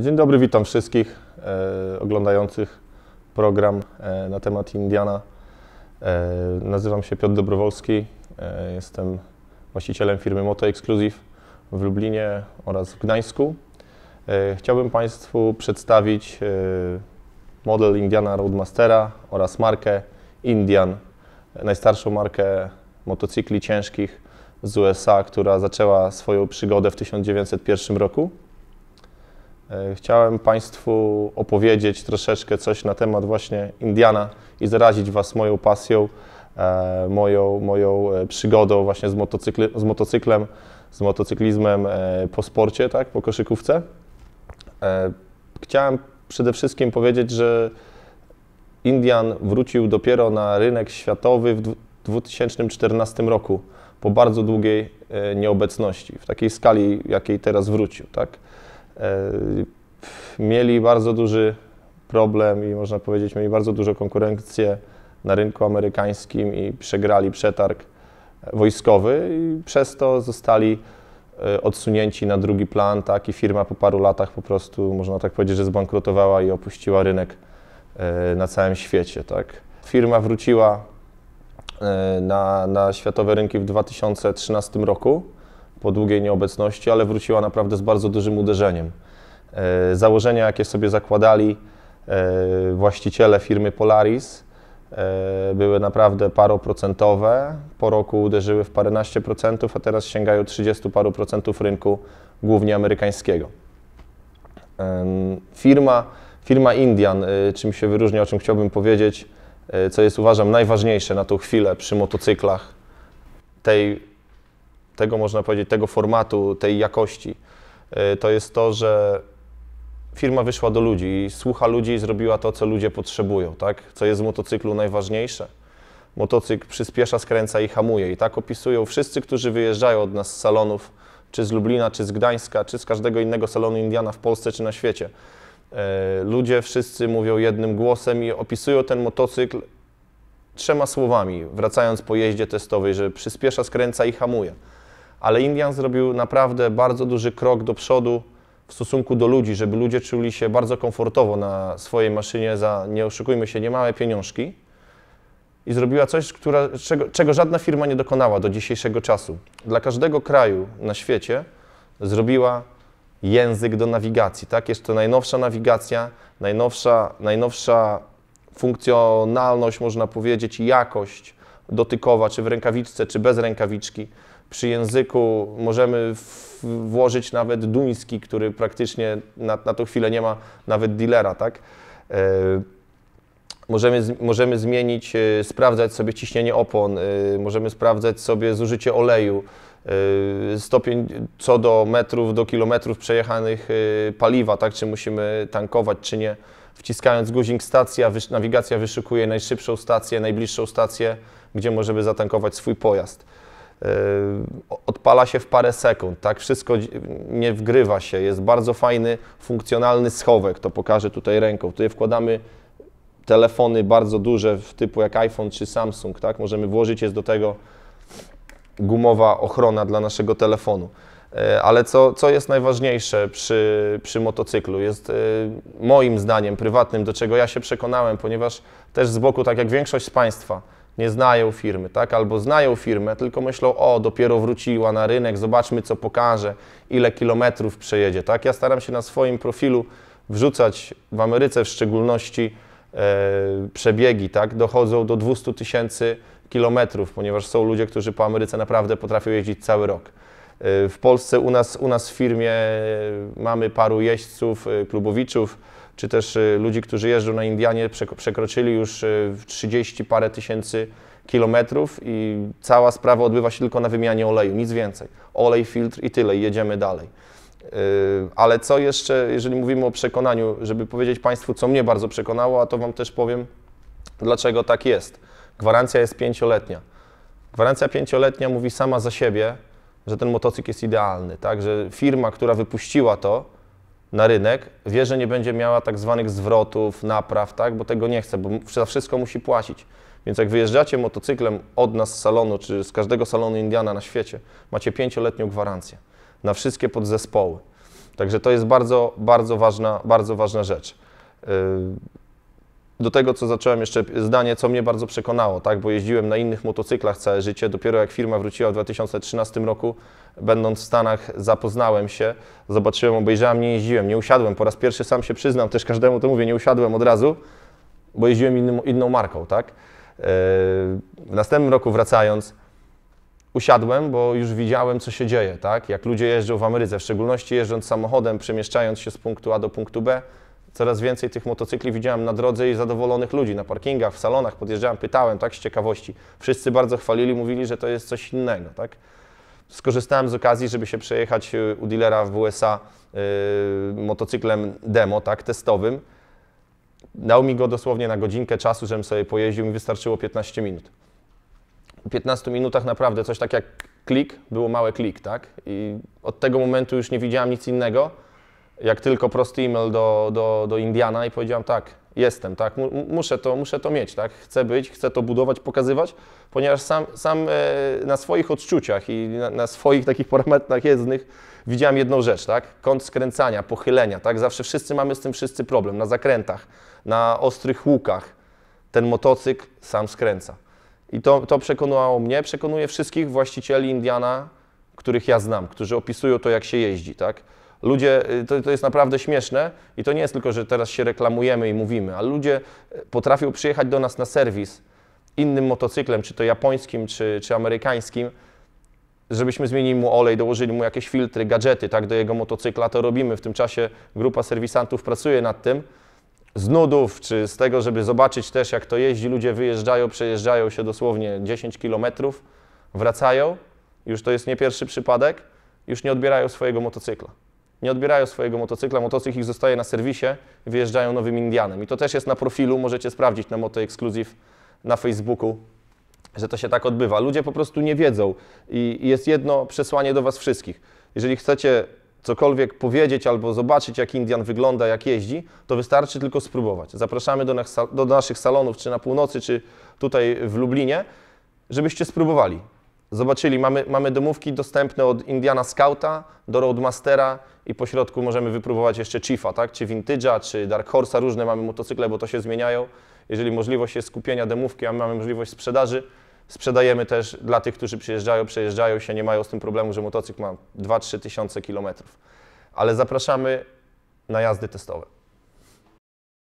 Dzień dobry, witam wszystkich e, oglądających program e, na temat Indiana. E, nazywam się Piotr Dobrowolski, e, jestem właścicielem firmy Moto Exclusive w Lublinie oraz w Gdańsku. E, chciałbym Państwu przedstawić e, model Indiana Roadmastera oraz markę Indian, najstarszą markę motocykli ciężkich z USA, która zaczęła swoją przygodę w 1901 roku. E, chciałem Państwu opowiedzieć troszeczkę coś na temat właśnie Indiana i zarazić Was moją pasją, e, moją, moją e, przygodą właśnie z, motocykl z motocyklem, z motocyklizmem po sporcie, tak, po koszykówce. Chciałem przede wszystkim powiedzieć, że Indian wrócił dopiero na rynek światowy w 2014 roku po bardzo długiej nieobecności, w takiej skali, jakiej teraz wrócił. Tak? E, mieli bardzo duży problem i można powiedzieć, mieli bardzo dużą konkurencję na rynku amerykańskim i przegrali przetarg e, wojskowy i przez to zostali e, odsunięci na drugi plan, tak, i firma po paru latach po prostu, można tak powiedzieć, że zbankrutowała i opuściła rynek na całym świecie, tak. Firma wróciła na, na światowe rynki w 2013 roku po długiej nieobecności, ale wróciła naprawdę z bardzo dużym uderzeniem. E, założenia, jakie sobie zakładali e, właściciele firmy Polaris, e, były naprawdę paroprocentowe. Po roku uderzyły w paręnaście procentów, a teraz sięgają 30 paru procentów rynku, głównie amerykańskiego. Firma, firma Indian, czym się wyróżnia, o czym chciałbym powiedzieć, co jest uważam najważniejsze na tą chwilę przy motocyklach tej tego można powiedzieć, tego formatu, tej jakości, y, to jest to, że firma wyszła do ludzi i słucha ludzi i zrobiła to, co ludzie potrzebują, tak? Co jest w motocyklu najważniejsze. Motocykl przyspiesza, skręca i hamuje. I tak opisują wszyscy, którzy wyjeżdżają od nas z salonów, czy z Lublina, czy z Gdańska, czy z każdego innego salonu Indiana w Polsce, czy na świecie. Y, ludzie wszyscy mówią jednym głosem i opisują ten motocykl trzema słowami, wracając po jeździe testowej, że przyspiesza, skręca i hamuje ale Indian zrobił naprawdę bardzo duży krok do przodu w stosunku do ludzi, żeby ludzie czuli się bardzo komfortowo na swojej maszynie za, nie oszukujmy się, niemałe pieniążki. I zrobiła coś, która, czego, czego żadna firma nie dokonała do dzisiejszego czasu. Dla każdego kraju na świecie zrobiła język do nawigacji. Tak? Jest to najnowsza nawigacja, najnowsza, najnowsza funkcjonalność, można powiedzieć, jakość dotykowa, czy w rękawiczce, czy bez rękawiczki przy języku możemy włożyć nawet duński, który praktycznie na, na tą chwilę nie ma nawet dealera, tak? E, możemy, możemy zmienić, e, sprawdzać sobie ciśnienie opon, e, możemy sprawdzać sobie zużycie oleju, stopień co do metrów, do kilometrów przejechanych paliwa, tak? Czy musimy tankować, czy nie. Wciskając guzik stacja, nawigacja wyszukuje najszybszą stację, najbliższą stację, gdzie możemy zatankować swój pojazd. Y, odpala się w parę sekund, tak? Wszystko nie wgrywa się. Jest bardzo fajny, funkcjonalny schowek, to pokażę tutaj ręką. Tutaj wkładamy telefony bardzo duże, w typu jak iPhone czy Samsung, tak? Możemy włożyć, jest do tego gumowa ochrona dla naszego telefonu. Y, ale co, co jest najważniejsze przy, przy motocyklu, jest y, moim zdaniem prywatnym, do czego ja się przekonałem, ponieważ też z boku, tak jak większość z Państwa, nie znają firmy, tak? Albo znają firmę, tylko myślą, o, dopiero wróciła na rynek, zobaczmy, co pokaże, ile kilometrów przejedzie, tak? Ja staram się na swoim profilu wrzucać w Ameryce w szczególności e, przebiegi, tak? Dochodzą do 200 tysięcy kilometrów, ponieważ są ludzie, którzy po Ameryce naprawdę potrafią jeździć cały rok. E, w Polsce u nas, u nas w firmie mamy paru jeźdźców, e, klubowiczów, czy też y, ludzi, którzy jeżdżą na Indianie, przekroczyli już 30 y, parę tysięcy kilometrów i cała sprawa odbywa się tylko na wymianie oleju, nic więcej. Olej, filtr i tyle, i jedziemy dalej. Y, ale co jeszcze, jeżeli mówimy o przekonaniu, żeby powiedzieć Państwu, co mnie bardzo przekonało, a to Wam też powiem, dlaczego tak jest. Gwarancja jest pięcioletnia. Gwarancja pięcioletnia mówi sama za siebie, że ten motocykl jest idealny, tak? że firma, która wypuściła to, na rynek, wie, że nie będzie miała tak zwanych zwrotów, napraw, tak, bo tego nie chce, bo za wszystko musi płacić. Więc jak wyjeżdżacie motocyklem od nas z salonu, czy z każdego salonu Indiana na świecie, macie pięcioletnią gwarancję na wszystkie podzespoły. Także to jest bardzo, bardzo ważna, bardzo ważna rzecz. Yy, do tego, co zacząłem jeszcze zdanie, co mnie bardzo przekonało, tak, bo jeździłem na innych motocyklach całe życie. Dopiero jak firma wróciła w 2013 roku, będąc w Stanach, zapoznałem się, zobaczyłem, obejrzałem, nie jeździłem, nie usiadłem. Po raz pierwszy sam się przyznam, też każdemu to mówię, nie usiadłem od razu, bo jeździłem innym, inną marką, tak. Yy, w następnym roku wracając, usiadłem, bo już widziałem, co się dzieje, tak? Jak ludzie jeżdżą w Ameryce, w szczególności jeżdżąc samochodem, przemieszczając się z punktu A do punktu B, coraz więcej tych motocykli widziałem na drodze i zadowolonych ludzi na parkingach, w salonach, podjeżdżałem, pytałem, tak, z ciekawości. Wszyscy bardzo chwalili, mówili, że to jest coś innego, tak. Skorzystałem z okazji, żeby się przejechać y, u dealera w USA yy, motocyklem demo, tak, testowym. Dał mi go dosłownie na godzinkę czasu, żebym sobie pojeździł, mi wystarczyło 15 minut. W 15 minutach naprawdę coś tak jak klik, było małe klik, tak? I od tego momentu już nie widziałem nic innego jak tylko prosty e-mail do, do, do Indiana i powiedziałem tak, jestem, tak, muszę to, muszę to mieć, tak, chcę być, chcę to budować, pokazywać, ponieważ sam, sam e, na swoich odczuciach i na, na swoich takich parametrach jezdnych widziałem jedną rzecz, tak, kąt skręcania, pochylenia, tak, zawsze wszyscy mamy z tym wszyscy problem, na zakrętach, na ostrych łukach, ten motocykl sam skręca. I to, to przekonało mnie, przekonuje wszystkich właścicieli Indiana, których ja znam, którzy opisują to, jak się jeździ, tak. Ludzie, y, to, to jest naprawdę śmieszne i to nie jest tylko, że teraz się reklamujemy i mówimy, ale ludzie y, potrafią przyjechać do nas na serwis innym motocyklem, czy to japońskim, czy, czy amerykańskim, żebyśmy zmienili mu olej, dołożyli mu jakieś filtry, gadżety tak, do jego motocykla, to robimy. W tym czasie grupa serwisantów pracuje nad tym. Z nudów, czy z tego, żeby zobaczyć też, jak to jeździ, ludzie wyjeżdżają, przejeżdżają się dosłownie 10 kilometrów, wracają, już to jest nie pierwszy przypadek, już nie odbierają swojego motocykla nie odbierają swojego motocykla, motocykl ich zostaje na serwisie i wyjeżdżają nowym Indianem. I to też jest na profilu, możecie sprawdzić na Moto Exclusive na Facebooku, że to się tak odbywa. Ludzie po prostu nie wiedzą i jest jedno przesłanie do Was wszystkich. Jeżeli chcecie cokolwiek powiedzieć albo zobaczyć, jak Indian wygląda, jak jeździ, to wystarczy tylko spróbować. Zapraszamy do, nas, do naszych salonów, czy na północy, czy tutaj w Lublinie, żebyście spróbowali zobaczyli, mamy, mamy domówki dostępne od Indiana Scouta do Roadmastera i po środku możemy wypróbować jeszcze Chiefa, tak? czy Vintage'a, czy Dark Horse'a, różne mamy motocykle, bo to się zmieniają. Jeżeli możliwość jest skupienia demówki, a my mamy możliwość sprzedaży, sprzedajemy też dla tych, którzy przyjeżdżają, przejeżdżają się, nie mają z tym problemu, że motocykl ma 2-3 tysiące kilometrów. Ale zapraszamy na jazdy testowe.